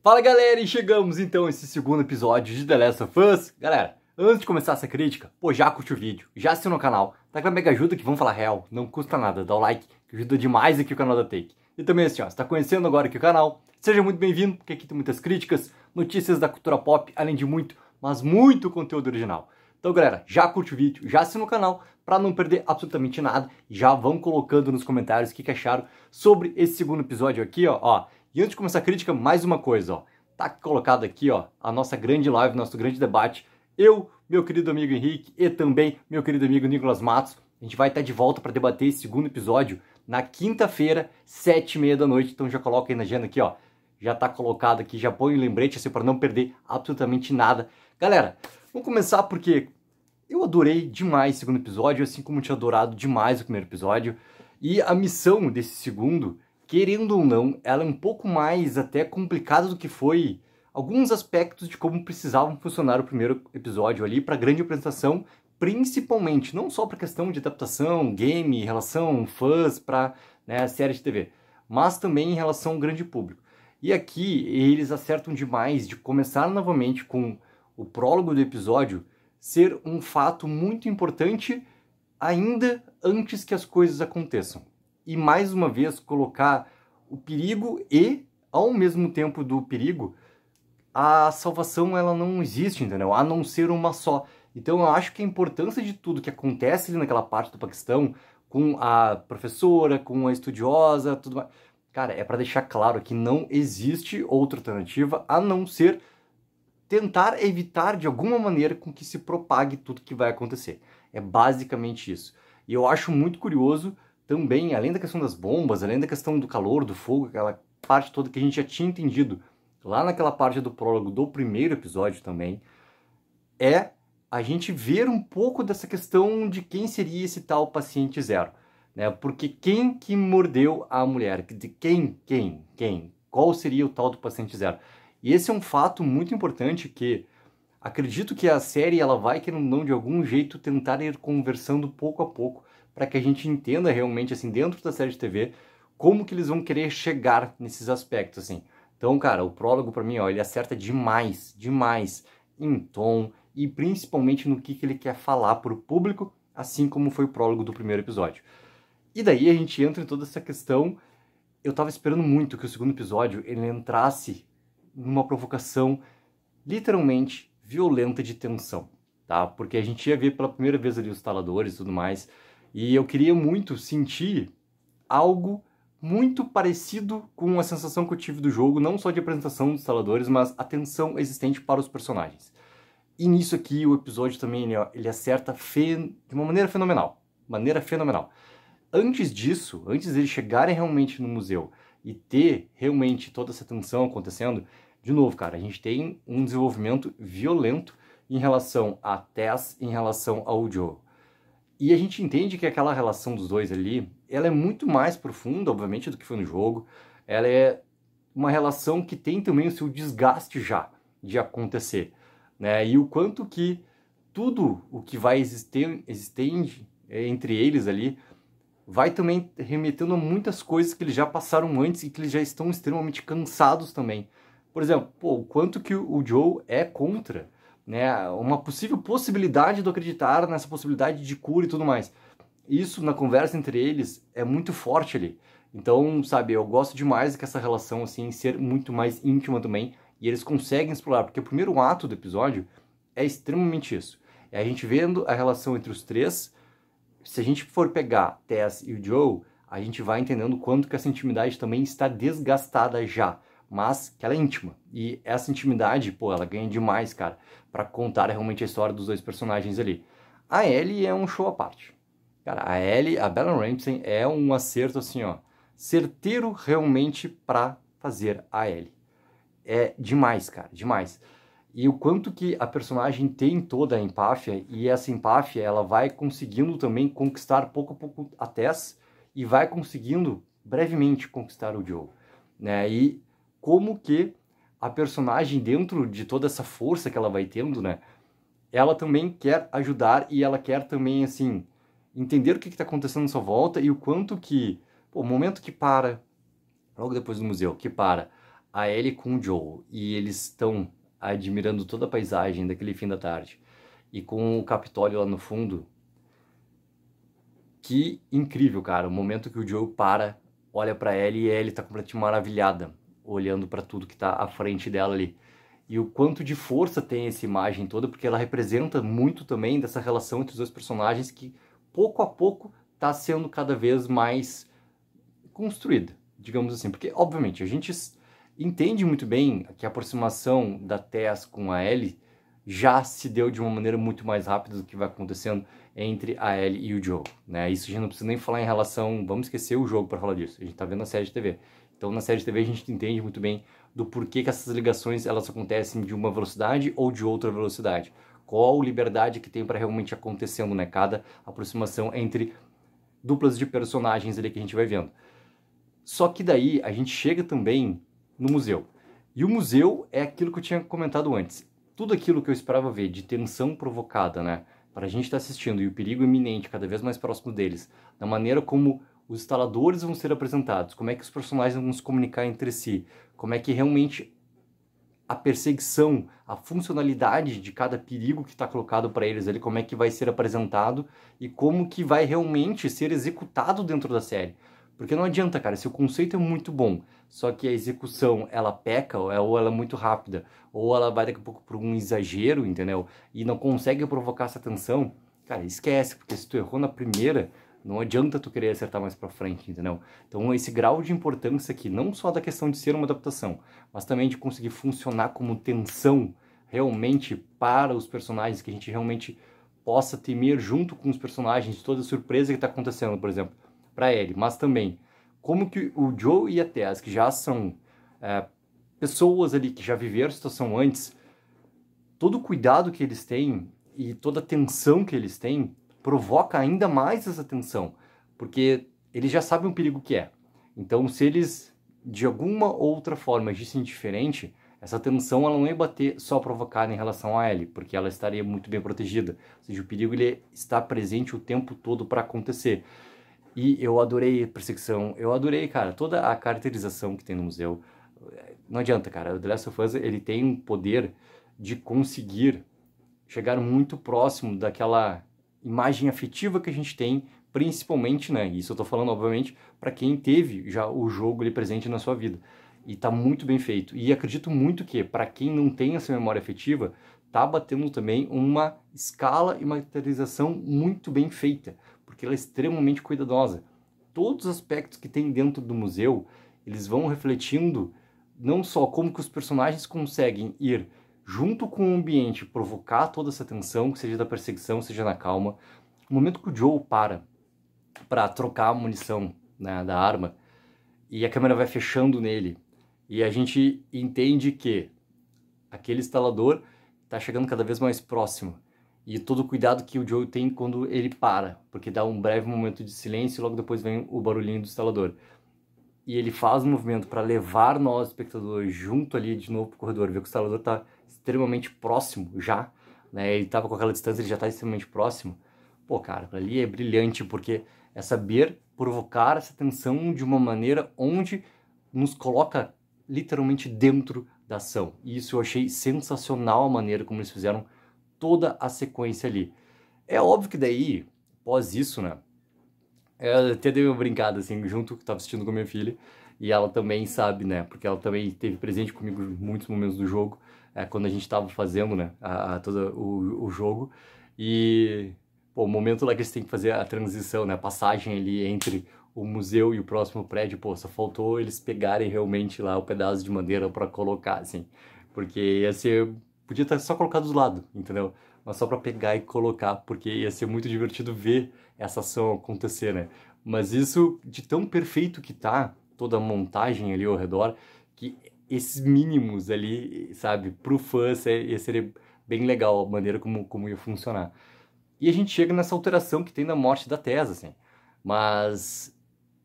Fala galera, e chegamos então a esse segundo episódio de The Last of Us. Galera, antes de começar essa crítica, pô, já curte o vídeo, já assina o canal, tá aquela mega ajuda que vamos falar real, não custa nada, dá o like, que ajuda demais aqui o canal da Take. E também assim, ó, você tá conhecendo agora aqui o canal, seja muito bem-vindo, porque aqui tem muitas críticas, notícias da cultura pop, além de muito, mas muito conteúdo original. Então, galera, já curte o vídeo, já assina o canal para não perder absolutamente nada. Já vão colocando nos comentários o que, que acharam sobre esse segundo episódio aqui, ó. ó e antes de começar a crítica, mais uma coisa, ó. Tá colocado aqui, ó, a nossa grande live, nosso grande debate. Eu, meu querido amigo Henrique e também meu querido amigo Nicolas Matos, a gente vai estar tá de volta para debater esse segundo episódio na quinta-feira, sete e meia da noite. Então já coloca aí na agenda aqui, ó. Já tá colocado aqui, já põe o um lembrete assim para não perder absolutamente nada. Galera, vamos começar porque eu adorei demais o segundo episódio, assim como tinha adorado demais o primeiro episódio. E a missão desse segundo querendo ou não, ela é um pouco mais até complicada do que foi alguns aspectos de como precisavam funcionar o primeiro episódio ali para grande apresentação, principalmente não só para questão de adaptação, game, relação fãs para né, série de TV, mas também em relação ao grande público. E aqui eles acertam demais de começar novamente com o prólogo do episódio ser um fato muito importante ainda antes que as coisas aconteçam e mais uma vez colocar o perigo e, ao mesmo tempo do perigo, a salvação ela não existe, entendeu? A não ser uma só. Então eu acho que a importância de tudo que acontece ali naquela parte do Paquistão, com a professora, com a estudiosa, tudo mais. Cara, é para deixar claro que não existe outra alternativa a não ser tentar evitar de alguma maneira com que se propague tudo que vai acontecer. É basicamente isso. E eu acho muito curioso também, além da questão das bombas, além da questão do calor, do fogo, aquela parte toda que a gente já tinha entendido lá naquela parte do prólogo do primeiro episódio também, é a gente ver um pouco dessa questão de quem seria esse tal paciente zero. Né? Porque quem que mordeu a mulher? De quem? Quem? Quem? Qual seria o tal do paciente zero? E esse é um fato muito importante que acredito que a série ela vai querendo não de algum jeito tentar ir conversando pouco a pouco para que a gente entenda realmente, assim, dentro da série de TV, como que eles vão querer chegar nesses aspectos, assim. Então, cara, o prólogo para mim, ó, ele acerta demais, demais em tom e principalmente no que, que ele quer falar para o público, assim como foi o prólogo do primeiro episódio. E daí a gente entra em toda essa questão. Eu tava esperando muito que o segundo episódio ele entrasse numa provocação literalmente violenta de tensão, tá? Porque a gente ia ver pela primeira vez ali os taladores e tudo mais, e eu queria muito sentir algo muito parecido com a sensação que eu tive do jogo, não só de apresentação dos instaladores, mas a tensão existente para os personagens. E nisso aqui o episódio também ele, ele acerta de uma maneira fenomenal, maneira fenomenal. Antes disso, antes eles chegarem realmente no museu e ter realmente toda essa tensão acontecendo, de novo, cara, a gente tem um desenvolvimento violento em relação a Tess, em relação ao Joe. E a gente entende que aquela relação dos dois ali, ela é muito mais profunda, obviamente, do que foi no jogo. Ela é uma relação que tem também o seu desgaste já de acontecer, né? E o quanto que tudo o que vai existir, existente eh, entre eles ali vai também remetendo a muitas coisas que eles já passaram antes e que eles já estão extremamente cansados também. Por exemplo, pô, o quanto que o Joe é contra né, uma possível possibilidade de acreditar nessa possibilidade de cura e tudo mais. Isso na conversa entre eles é muito forte ali. Então, sabe, eu gosto demais que essa relação assim ser muito mais íntima também e eles conseguem explorar, porque o primeiro ato do episódio é extremamente isso. É a gente vendo a relação entre os três. Se a gente for pegar Tess e o Joe, a gente vai entendendo quanto que essa intimidade também está desgastada já mas que ela é íntima. E essa intimidade, pô, ela ganha demais, cara, para contar realmente a história dos dois personagens ali. A Ellie é um show à parte. Cara, a Ellie, a Bella Ramsey é um acerto assim, ó, certeiro realmente para fazer a Ellie. É demais, cara, demais. E o quanto que a personagem tem toda a empáfia e essa empáfia ela vai conseguindo também conquistar pouco a pouco a Tess e vai conseguindo brevemente conquistar o Joe, né? E como que a personagem, dentro de toda essa força que ela vai tendo, né? Ela também quer ajudar e ela quer também, assim, entender o que está acontecendo em sua volta e o quanto que... Pô, o momento que para, logo depois do museu, que para a Ellie com o Joe e eles estão admirando toda a paisagem daquele fim da tarde e com o Capitólio lá no fundo. Que incrível, cara. O momento que o Joe para, olha para Ellie e Ellie tá completamente maravilhada olhando para tudo que está à frente dela ali. E o quanto de força tem essa imagem toda, porque ela representa muito também dessa relação entre os dois personagens que pouco a pouco está sendo cada vez mais construída, digamos assim. Porque, obviamente, a gente entende muito bem que a aproximação da Tess com a Ellie já se deu de uma maneira muito mais rápida do que vai acontecendo entre a Ellie e o Joe, né? Isso a gente não precisa nem falar em relação, vamos esquecer o jogo para falar disso. A gente está vendo a série de TV. Então, na série de TV a gente entende muito bem do porquê que essas ligações elas acontecem de uma velocidade ou de outra velocidade. Qual liberdade que tem para realmente acontecendo, né? Cada aproximação entre duplas de personagens ali que a gente vai vendo. Só que daí a gente chega também no museu. E o museu é aquilo que eu tinha comentado antes. Tudo aquilo que eu esperava ver de tensão provocada, né? Para a gente estar tá assistindo e o perigo iminente cada vez mais próximo deles, da maneira como os instaladores vão ser apresentados, como é que os personagens vão se comunicar entre si, como é que realmente a perseguição, a funcionalidade de cada perigo que está colocado para eles ali, como é que vai ser apresentado e como que vai realmente ser executado dentro da série. Porque não adianta, cara, se o conceito é muito bom, só que a execução ela peca, ou é, ela é muito rápida, ou ela vai daqui a pouco para um exagero, entendeu? E não consegue provocar essa tensão, cara, esquece, porque se tu errou na primeira, não adianta tu querer acertar mais para frente, entendeu? Então esse grau de importância aqui, não só da questão de ser uma adaptação, mas também de conseguir funcionar como tensão realmente para os personagens, que a gente realmente possa temer junto com os personagens toda a surpresa que está acontecendo, por exemplo, para ele. Mas também, como que o Joe e a Tess, que já são é, pessoas ali que já viveram a situação antes, todo o cuidado que eles têm e toda a tensão que eles têm provoca ainda mais essa tensão, porque eles já sabem o perigo que é. Então, se eles de alguma outra forma agissem diferente, essa tensão ela não ia bater só provocada em relação a ele, porque ela estaria muito bem protegida. Ou seja, o perigo ele está presente o tempo todo para acontecer. E eu adorei a perseguição, eu adorei, cara, toda a caracterização que tem no museu. Não adianta, cara, o The Last of Us ele tem um poder de conseguir chegar muito próximo daquela imagem afetiva que a gente tem, principalmente, né? Isso eu tô falando, obviamente, para quem teve já o jogo ali presente na sua vida. E tá muito bem feito. E acredito muito que, para quem não tem essa memória afetiva, tá batendo também uma escala e uma caracterização muito bem feita, porque ela é extremamente cuidadosa. Todos os aspectos que tem dentro do museu, eles vão refletindo não só como que os personagens conseguem ir junto com o ambiente, provocar toda essa tensão, seja da perseguição, seja na calma. O momento que o Joe para para trocar a munição né, da arma e a câmera vai fechando nele, e a gente entende que aquele instalador está chegando cada vez mais próximo. E todo o cuidado que o Joe tem quando ele para, porque dá um breve momento de silêncio e logo depois vem o barulhinho do instalador e ele faz o um movimento para levar nós, espectadores, junto ali de novo para o corredor, ver que o instalador está extremamente próximo já, né? Ele estava com aquela distância, ele já está extremamente próximo. Pô, cara, ali é brilhante, porque é saber provocar essa tensão de uma maneira onde nos coloca literalmente dentro da ação. E isso eu achei sensacional a maneira como eles fizeram toda a sequência ali. É óbvio que daí, após isso, né? É, eu até dei uma brincada, assim, junto, que tava assistindo com a minha filha. E ela também sabe, né? Porque ela também teve presente comigo muitos momentos do jogo, é, quando a gente tava fazendo, né? A, a todo o, o jogo. E pô, o momento lá que eles têm que fazer a transição, né? A passagem ali entre o museu e o próximo prédio, pô, só faltou eles pegarem realmente lá o pedaço de madeira para colocar, assim. Porque ia ser. Podia estar tá só colocado dos lados, entendeu? mas só para pegar e colocar, porque ia ser muito divertido ver essa ação acontecer, né? Mas isso, de tão perfeito que tá, toda a montagem ali ao redor, que esses mínimos ali, sabe, pro fã ia ser bem legal a maneira como, como ia funcionar. E a gente chega nessa alteração que tem na morte da Tessa, assim. Mas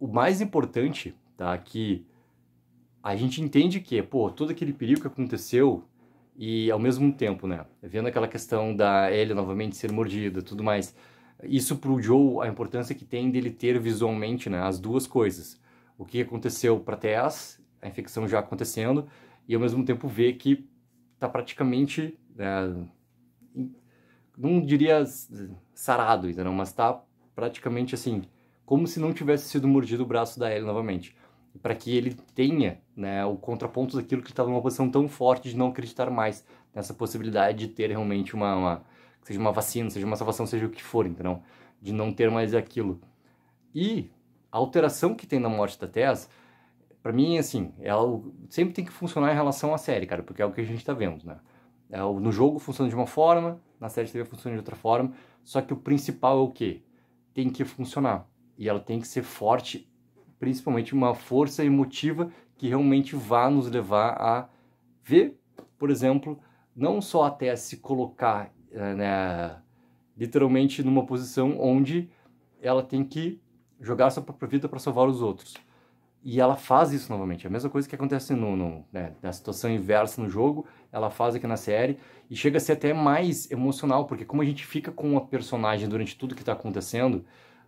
o mais importante, tá, que a gente entende que, pô, todo aquele perigo que aconteceu e ao mesmo tempo, né, vendo aquela questão da Ellie novamente ser mordida, tudo mais, isso pro Joe a importância que tem dele ter visualmente, né, as duas coisas. O que aconteceu para Tess, a infecção já acontecendo, e ao mesmo tempo ver que tá praticamente, né, não diria sarado, entendeu? mas tá praticamente assim, como se não tivesse sido mordido o braço da Ellie novamente para que ele tenha né, o contraponto daquilo que ele estava numa posição tão forte de não acreditar mais nessa possibilidade de ter realmente uma, uma, seja uma vacina, seja uma salvação, seja o que for, então de não ter mais aquilo. E a alteração que tem na morte da Tess, para mim assim, é ela sempre tem que funcionar em relação à série, cara, porque é o que a gente está vendo, né? É no jogo funciona de uma forma, na série TV funciona de outra forma, só que o principal é o quê? Tem que funcionar. E ela tem que ser forte principalmente uma força emotiva que realmente vá nos levar a ver, por exemplo, não só até se colocar eh, né, literalmente numa posição onde ela tem que jogar sua própria vida para salvar os outros. E ela faz isso novamente. É a mesma coisa que acontece no, no né, na situação inversa no jogo, ela faz aqui na série. E chega a ser até mais emocional, porque como a gente fica com a personagem durante tudo que está acontecendo,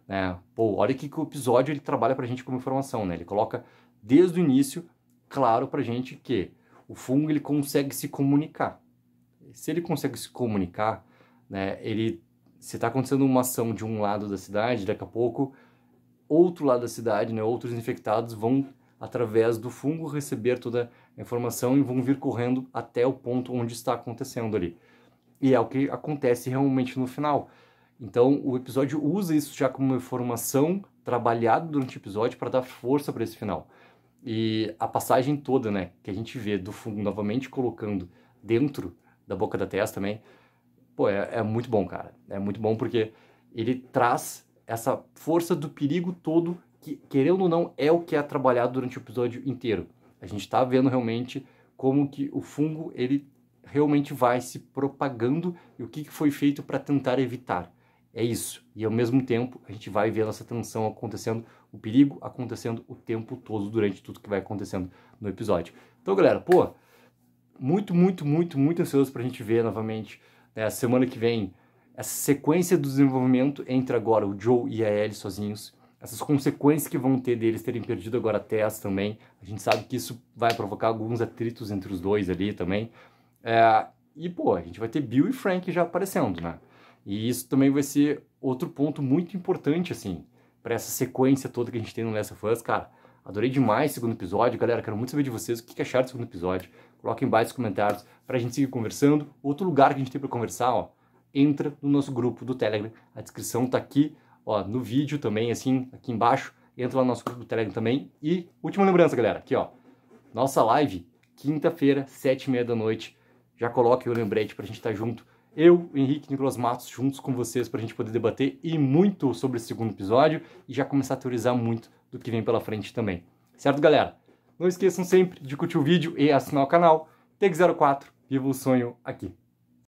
né? Pô, olha que, o episódio ele trabalha para a gente como informação, né? Ele coloca desde o início claro para a gente que o fungo ele consegue se comunicar. Se ele consegue se comunicar, né? Ele se está acontecendo uma ação de um lado da cidade, daqui a pouco outro lado da cidade, né? Outros infectados vão através do fungo receber toda a informação e vão vir correndo até o ponto onde está acontecendo ali. E é o que acontece realmente no final. Então, o episódio usa isso já como uma informação trabalhada durante o episódio para dar força para esse final. E a passagem toda, né, que a gente vê do fungo novamente colocando dentro da boca da testa também, pô, é, é muito bom, cara. É muito bom porque ele traz essa força do perigo todo que, querendo ou não, é o que é trabalhado durante o episódio inteiro. A gente está vendo realmente como que o fungo, ele realmente vai se propagando e o que, que foi feito para tentar evitar. É isso. E ao mesmo tempo, a gente vai ver essa tensão acontecendo, o perigo acontecendo o tempo todo durante tudo que vai acontecendo no episódio. Então, galera, pô, muito, muito, muito, muito ansioso pra gente ver novamente né, semana que vem essa sequência do desenvolvimento entre agora o Joe e a Ellie sozinhos, essas consequências que vão ter deles terem perdido agora a Tess também. A gente sabe que isso vai provocar alguns atritos entre os dois ali também. É, e, pô, a gente vai ter Bill e Frank já aparecendo, né? E isso também vai ser outro ponto muito importante, assim, para essa sequência toda que a gente tem no Last of Us, cara. Adorei demais o segundo episódio. Galera, quero muito saber de vocês o que acharam do segundo episódio. Coloquem embaixo nos comentários pra gente seguir conversando. Outro lugar que a gente tem para conversar, ó, entra no nosso grupo do Telegram. A descrição tá aqui, ó, no vídeo também, assim, aqui embaixo. Entra lá no nosso grupo do Telegram também. E última lembrança, galera, aqui, ó. Nossa live, quinta-feira, sete e meia da noite. Já coloque o lembrete pra gente estar tá junto eu, Henrique e Nicolas Matos juntos com vocês para a gente poder debater e muito sobre esse segundo episódio e já começar a teorizar muito do que vem pela frente também. Certo, galera? Não esqueçam sempre de curtir o vídeo e assinar o canal. Take 04 viva o sonho aqui!